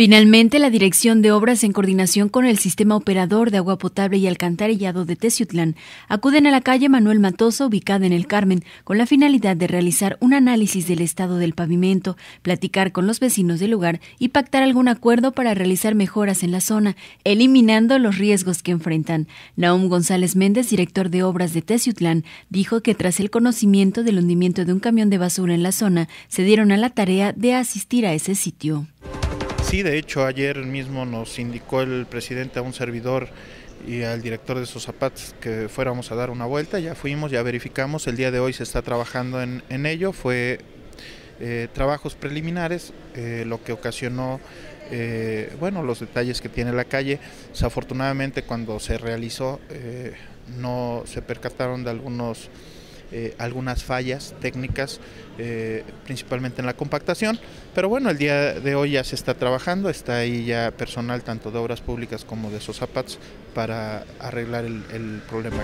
Finalmente, la Dirección de Obras, en coordinación con el Sistema Operador de Agua Potable y Alcantarillado de Teciutlán, acuden a la calle Manuel Matoso, ubicada en El Carmen, con la finalidad de realizar un análisis del estado del pavimento, platicar con los vecinos del lugar y pactar algún acuerdo para realizar mejoras en la zona, eliminando los riesgos que enfrentan. Naum González Méndez, director de Obras de Teciutlán, dijo que tras el conocimiento del hundimiento de un camión de basura en la zona, se dieron a la tarea de asistir a ese sitio. Sí, de hecho, ayer mismo nos indicó el presidente a un servidor y al director de esos zapatos que fuéramos a dar una vuelta, ya fuimos, ya verificamos, el día de hoy se está trabajando en, ello, fue eh, trabajos preliminares, eh, lo que ocasionó eh, bueno, los detalles que tiene la calle. Desafortunadamente cuando se realizó no se percataron de algunos eh, algunas fallas técnicas, eh, principalmente en la compactación. Pero bueno, el día de hoy ya se está trabajando, está ahí ya personal tanto de obras públicas como de zapats para arreglar el, el problema.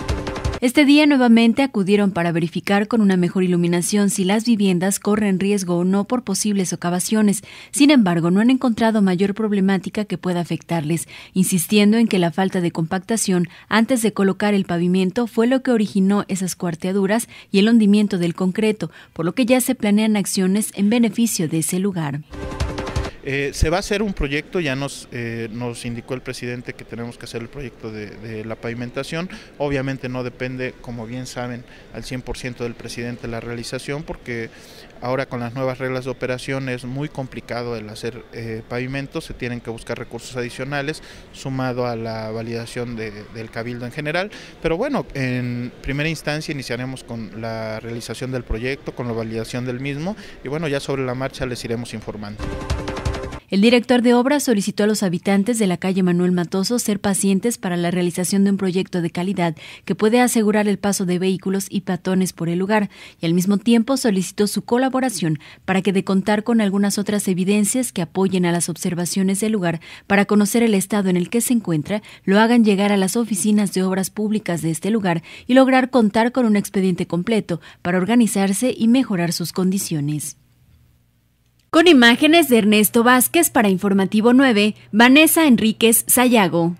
Este día nuevamente acudieron para verificar con una mejor iluminación si las viviendas corren riesgo o no por posibles ocavaciones. Sin embargo, no han encontrado mayor problemática que pueda afectarles, insistiendo en que la falta de compactación antes de colocar el pavimento fue lo que originó esas cuarteaduras y el hundimiento del concreto, por lo que ya se planean acciones en beneficio de ese lugar. Eh, se va a hacer un proyecto, ya eh, nos, indicó el presidente que tenemos que hacer el proyecto de, la pavimentación. Obviamente no depende, como bien saben, al 100% del presidente la realización, porque ahora con las nuevas reglas de operación es muy complicado el hacer eh, pavimentos, se tienen que buscar recursos adicionales, sumado a la validación del cabildo en general. Pero bueno, en primera instancia iniciaremos con la realización del proyecto, con la validación del mismo y bueno, ya sobre la marcha les iremos informando. El director de obras solicitó a los habitantes de la calle Manuel Matoso ser pacientes para la realización de un proyecto de calidad que puede asegurar el paso de vehículos y patones por el lugar y al mismo tiempo solicitó su colaboración para que de contar con algunas otras evidencias que apoyen a las observaciones del lugar para conocer el estado en el que se encuentra, lo hagan llegar a las oficinas de obras públicas de este lugar y lograr contar con un expediente completo para organizarse y mejorar sus condiciones. Con imágenes de Ernesto Vázquez para Informativo 9, Vanessa Enríquez Sayago.